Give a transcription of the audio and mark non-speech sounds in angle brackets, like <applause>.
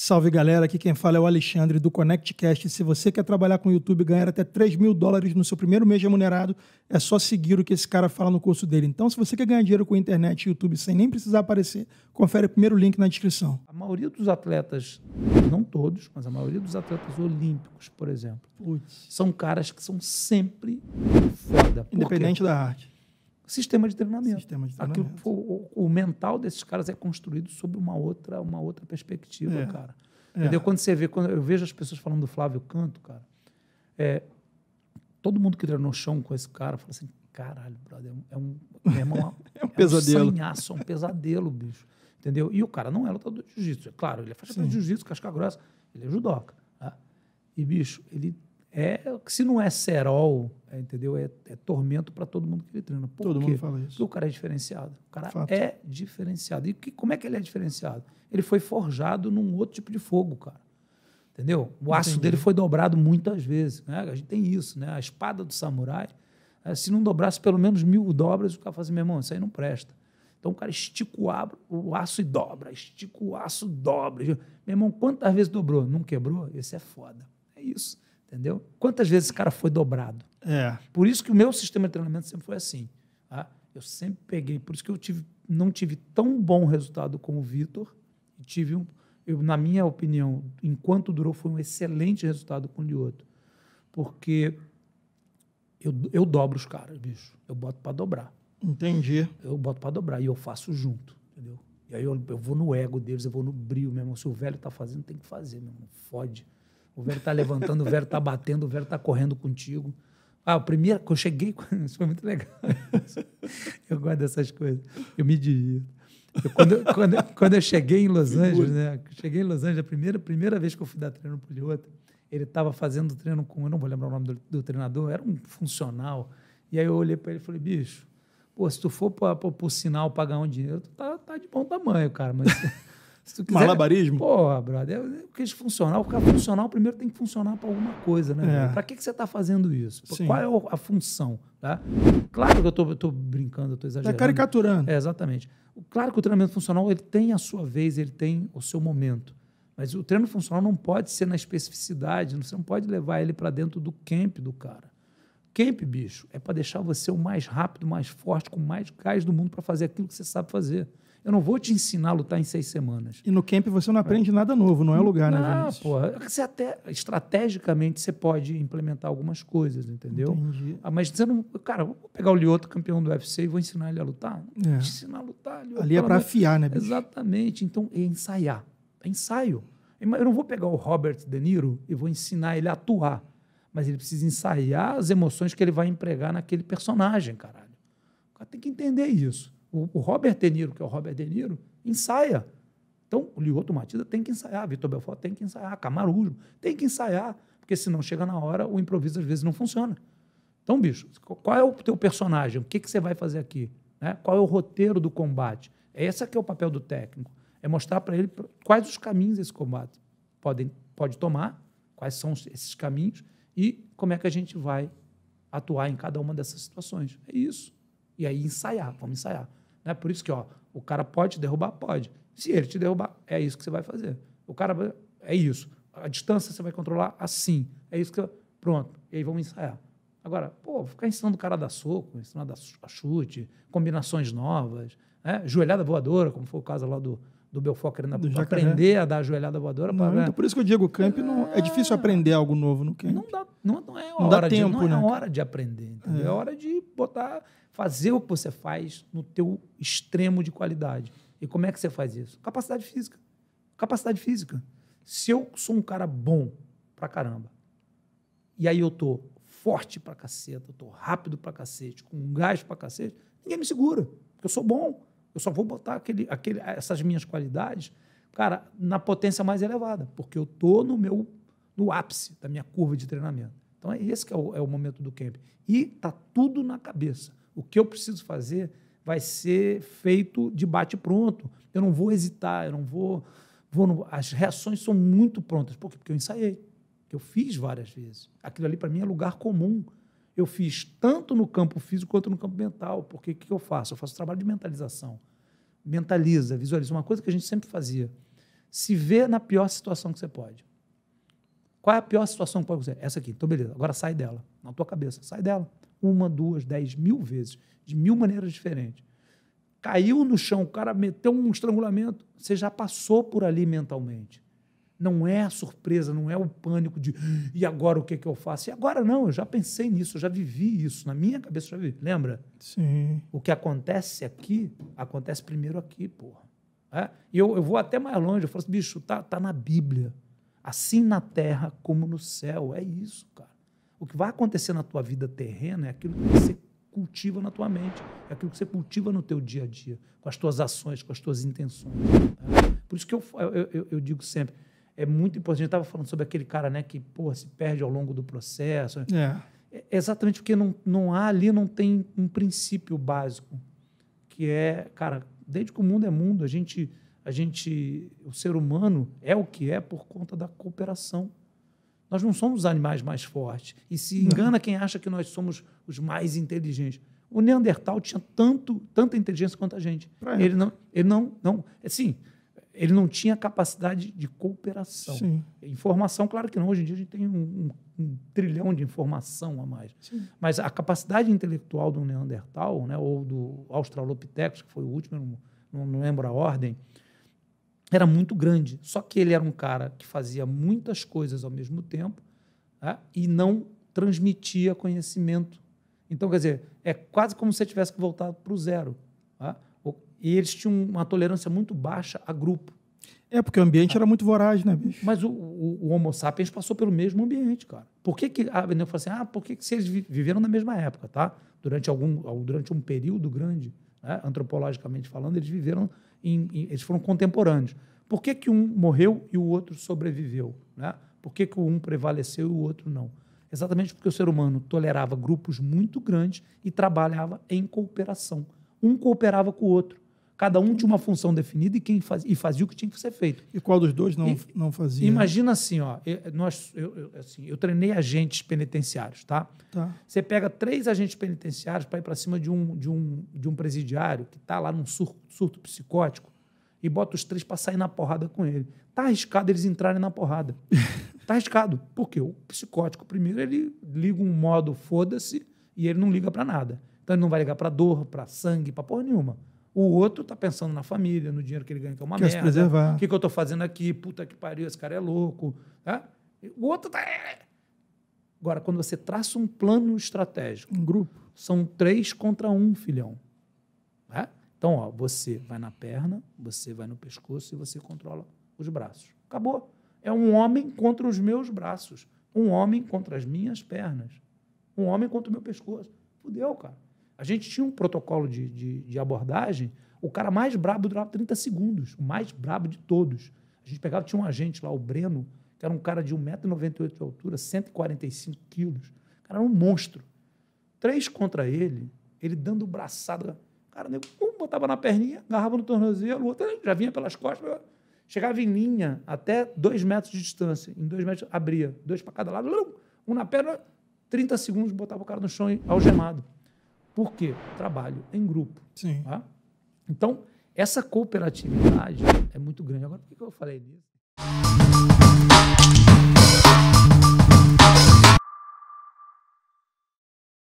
Salve galera, aqui quem fala é o Alexandre do ConnectCast. Se você quer trabalhar com o YouTube e ganhar até 3 mil dólares no seu primeiro mês remunerado, é só seguir o que esse cara fala no curso dele. Então, se você quer ganhar dinheiro com a internet e YouTube sem nem precisar aparecer, confere o primeiro link na descrição. A maioria dos atletas, não todos, mas a maioria dos atletas olímpicos, por exemplo, Puts. são caras que são sempre foda. Independente da arte. Sistema de treinamento. Sistema de treinamento. Aquilo, o, o, mental desses caras é construído sobre uma outra, uma outra perspectiva, é. cara. É. Entendeu? Quando você vê, quando eu vejo as pessoas falando do Flávio Canto, cara, é, todo mundo que treinou chão com esse cara fala assim: caralho, brother, é um, é um, <laughs> é, é um pesadelo. um sanhaço, é um pesadelo, bicho. Entendeu? E o cara não é lutador de jiu-jitsu. É claro, ele é faixa de jiu-jitsu, casca grossa, ele é judoca. Tá? E, bicho, ele é. Se não é Serol, entendeu? É, é tormento para todo mundo que ele treina. Por todo quê? mundo fala isso. Porque o cara é diferenciado. O cara Fato. é diferenciado. E que, como é que ele é diferenciado? Ele foi forjado num outro tipo de fogo, cara. Entendeu? O aço dele foi dobrado muitas vezes. Né? A gente tem isso, né? A espada do samurai, eh, se não dobrasse pelo menos mil dobras, o cara fazia, assim, meu irmão, isso aí não presta. Então o cara estica o aço e dobra, estica o aço, dobra. Meu irmão, quantas vezes dobrou? Não quebrou? Esse é foda. É isso, entendeu? Quantas vezes esse cara foi dobrado? É. Por isso que o meu sistema de treinamento sempre foi assim. Tá? Eu sempre peguei. Por isso que eu tive, não tive tão bom resultado com o Vitor. Tive um, eu, na minha opinião, enquanto durou, foi um excelente resultado com o Lioto. Porque eu, eu dobro os caras, bicho. Eu boto para dobrar. Entendi. Eu boto para dobrar e eu faço junto, entendeu? E aí eu, eu vou no ego deles, eu vou no brilho, mesmo. Se o velho tá fazendo, tem que fazer, meu irmão. Fode. O velho tá levantando, o velho tá batendo, o velho tá correndo contigo. Ah, o primeiro, quando eu cheguei, <laughs> isso foi muito legal. <laughs> eu guardo essas coisas. Eu me divirto. Eu, quando, quando, quando eu cheguei em Los Angeles, né? Cheguei em Los Angeles, a primeira, primeira vez que eu fui dar treino para o ele estava fazendo treino com, eu não vou lembrar o nome do, do treinador, era um funcional. E aí eu olhei para ele e falei, bicho, pô, se tu for para o sinal pagar um dinheiro, tu tá, tá de bom tamanho, cara, mas... Quiser, Malabarismo? Porra, brother. É porque funcional, porque funcional primeiro tem que funcionar para alguma coisa, né? É. Para que, que você está fazendo isso? Qual é a função? Tá? Claro que eu estou tô brincando, eu estou tá exagerando. Está caricaturando. É, exatamente. Claro que o treinamento funcional ele tem a sua vez, ele tem o seu momento. Mas o treino funcional não pode ser na especificidade, você não pode levar ele para dentro do camp do cara. Camp, bicho, é para deixar você o mais rápido, mais forte, com mais gás do mundo para fazer aquilo que você sabe fazer. Eu não vou te ensinar a lutar em seis semanas. E no camp você não aprende é. nada novo, não é lugar, né, não, né, Vinícius? pô! Você até, estrategicamente, você pode implementar algumas coisas, entendeu? Entendi. Ah, mas dizendo, não... Cara, vou pegar o Lioto, campeão do UFC, e vou ensinar ele a lutar? É. te ensinar a lutar, Lioto. Ali é para afiar, né, bicho? Exatamente. Então, é ensaiar. É ensaio. Eu não vou pegar o Robert De Niro e vou ensinar ele a atuar. Mas ele precisa ensaiar as emoções que ele vai empregar naquele personagem, caralho. O cara tem que entender isso. O, o, Robert De Niro, que é o Robert De Niro, ensaia. Então, o Lioto Matida tem que ensaiar, Vitor Belfort tem que ensaiar, Camarujo tem que ensaiar, porque se não chega na hora, o improviso às vezes não funciona. Então, bicho, qual é o teu personagem? O que, que você vai fazer aqui? Né? Qual é o roteiro do combate? É esse aqui é o papel do técnico. É mostrar para ele quais os caminhos esse combate podem, pode tomar, quais são esses caminhos e como é que a gente vai atuar em cada uma dessas situações. É isso. E aí ensaiar, vamos ensaiar. É por isso que ó, o cara pode te derrubar? Pode. Se ele te derrubar, é isso que você vai fazer. O cara, é isso. A distância você vai controlar assim. É isso que. Eu, pronto. E aí vamos ensaiar. Agora, pô, ficar ensinando o cara a dar soco, ensinar a dar chute, combinações novas, né? joelhada voadora, como foi o caso lá do, do Belfort querendo do aprender a dar joelhada voadora. Não, pra, então por isso que eu digo, o camp é... não, é difícil é. aprender algo novo no camp. Não dá, não, não é, não hora, dá tempo, de, não é né? hora de aprender, é. é hora de botar fazer o que você faz no teu extremo de qualidade. E como é que você faz isso? Capacidade física. Capacidade física. Se eu sou um cara bom pra caramba, e aí eu tô forte pra caceta, eu tô rápido pra cacete, com um gás pra cacete, ninguém me segura, porque eu sou bom. Eu só vou botar aquele, aquele, essas minhas qualidades, cara, na potência mais elevada, porque eu tô no meu no ápice da minha curva de treinamento. Então, é esse que é o, é o momento do camp. E tá tudo na cabeça. O que eu preciso fazer vai ser feito de bate-pronto. Eu não vou hesitar, eu não vou. vou no... As reações são muito prontas. Por quê? Porque eu ensaiei, que eu fiz várias vezes. Aquilo ali, para mim, é lugar comum. Eu fiz tanto no campo físico quanto no campo mental. Porque o que eu faço? Eu faço trabalho de mentalização. Mentaliza, visualiza. Uma coisa que a gente sempre fazia. Se vê na pior situação que você pode. Qual é a pior situação que pode acontecer? Essa aqui. Então, beleza. Agora sai dela. Na tua cabeça. Sai dela uma, duas, dez, mil vezes, de mil maneiras diferentes. Caiu no chão, o cara meteu um estrangulamento, você já passou por ali mentalmente. Não é a surpresa, não é o pânico de ah, e agora o que, é que eu faço? E agora não, eu já pensei nisso, eu já vivi isso, na minha cabeça eu já vivi. Lembra? Sim. O que acontece aqui, acontece primeiro aqui, porra. É? E eu, eu vou até mais longe, eu falo assim, bicho, tá, tá na Bíblia. Assim na terra como no céu. É isso, cara. O que vai acontecer na tua vida terrena é aquilo que você cultiva na tua mente, é aquilo que você cultiva no teu dia a dia, com as tuas ações, com as tuas intenções. Tá? Por isso que eu, eu, eu, digo sempre, é muito importante. A gente estava falando sobre aquele cara né, que porra, se perde ao longo do processo. Né? É. é exatamente porque não, não há ali, não tem um princípio básico, que é, cara, desde que o mundo é mundo, a gente, a gente, o ser humano é o que é por conta da cooperação nós não somos os animais mais fortes. E se engana não. quem acha que nós somos os mais inteligentes. O Neandertal tinha tanto, tanta inteligência quanto a gente. Pra ele não, ele não, não, assim, ele não tinha capacidade de cooperação. Sim. Informação, claro que não. Hoje em dia a gente tem um, um, um trilhão de informação a mais. Sim. Mas a capacidade intelectual do Neandertal, né, ou do Australopithecus, que foi o último, não, não lembro a ordem, era muito grande. Só que ele era um cara que fazia muitas coisas ao mesmo tempo né, e não transmitia conhecimento. Então, quer dizer, é quase como se tivesse que voltar para o zero. Né, e eles tinham uma tolerância muito baixa a grupo. É, porque o ambiente era muito voraz, né, bicho? Mas o, o, o, Homo sapiens passou pelo mesmo ambiente, cara. Por que que... A, ah, eu falou assim, ah, por que que se eles viveram na mesma época, tá? Durante, algum, durante um período grande né? antropologicamente falando, eles viveram, em, em, eles foram contemporâneos. Por que, que um morreu e o outro sobreviveu? Né? Por que, que um prevaleceu e o outro não? Exatamente porque o ser humano tolerava grupos muito grandes e trabalhava em cooperação. Um cooperava com o outro cada um tinha uma função definida e quem faz, e fazia o que tinha que ser feito. E qual dos dois não, e, não fazia? Imagina assim, ó, eu, nós, eu, eu, assim, eu treinei agentes penitenciários, tá? tá. Você pega três agentes penitenciários para ir para cima de um, de, um, de um presidiário que está lá num sur, surto psicótico e bota os três para sair na porrada com ele. Tá arriscado eles entrarem na porrada. <laughs> tá arriscado, quê? o psicótico primeiro ele liga um modo foda-se e ele não liga para nada. Então ele não vai ligar para dor, para sangue, para porra nenhuma. O outro está pensando na família, no dinheiro que ele ganha, que é uma Quer merda. Se preservar. O que, que eu estou fazendo aqui? Puta que pariu, esse cara é louco. Tá? O outro está. É, é. Agora, quando você traça um plano estratégico. Um grupo. São três contra um, filhão. Tá? Então, ó, você vai na perna, você vai no pescoço e você controla os braços. Acabou. É um homem contra os meus braços. Um homem contra as minhas pernas. Um homem contra o meu pescoço. Fudeu, cara. A gente tinha um protocolo de, de, de abordagem, o cara mais brabo durava 30 segundos, o mais brabo de todos. A gente pegava, tinha um agente lá, o Breno, que era um cara de 1,98m de altura, 145 quilos. O cara era um monstro. Três contra ele, ele dando braçada. O cara, nego, um botava na perninha, agarrava no tornozelo, o outro já vinha pelas costas, chegava em linha até dois metros de distância. Em dois metros, abria, dois para cada lado, um na perna, 30 segundos, botava o cara no chão algemado. Por quê? Trabalho em grupo. Sim. Tá? Então, essa cooperatividade é muito grande. Agora, por que eu falei disso?